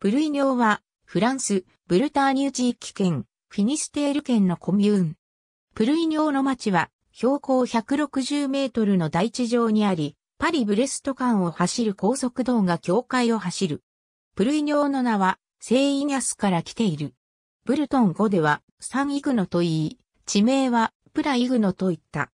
プルイニョは、フランス、ブルターニュ地域圏、フィニステール県のコミューン。プルイニョの町は、標高160メートルの大地上にあり、パリ・ブレスト間を走る高速道が境界を走る。プルイニョの名は、聖イニャスから来ている。ブルトン語では、サンイグノと言い、地名は、プライグノと言った。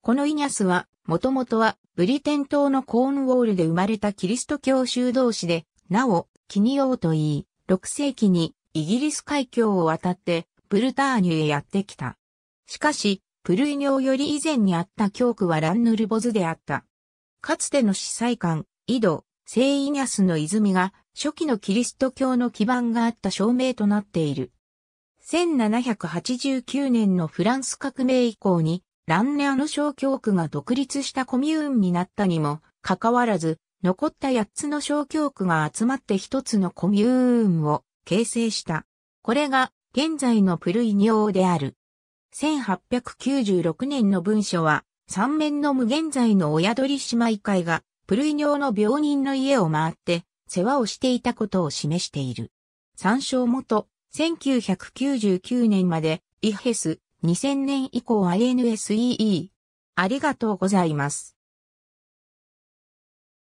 このイニャスは、もともとは、ブリテン島のコーンウォールで生まれたキリスト教修道士で、なお、キニオーと言い、6世紀にイギリス海峡を渡ってブルターニュへやってきた。しかし、プルイニョより以前にあった教区はランヌルボズであった。かつての司祭官、井戸、聖イニャスの泉が初期のキリスト教の基盤があった証明となっている。1789年のフランス革命以降に、ランネアの小教区が独立したコミューンになったにも、かかわらず、残った8つの小教区が集まって1つのコミューンを形成した。これが現在のプルイニオである。1896年の文書は、三面の無現在の親鳥姉妹会が、プルイニョの病人の家を回って、世話をしていたことを示している。参照元、1999年まで、イヘス、2000年以降 i n s e e ありがとうございます。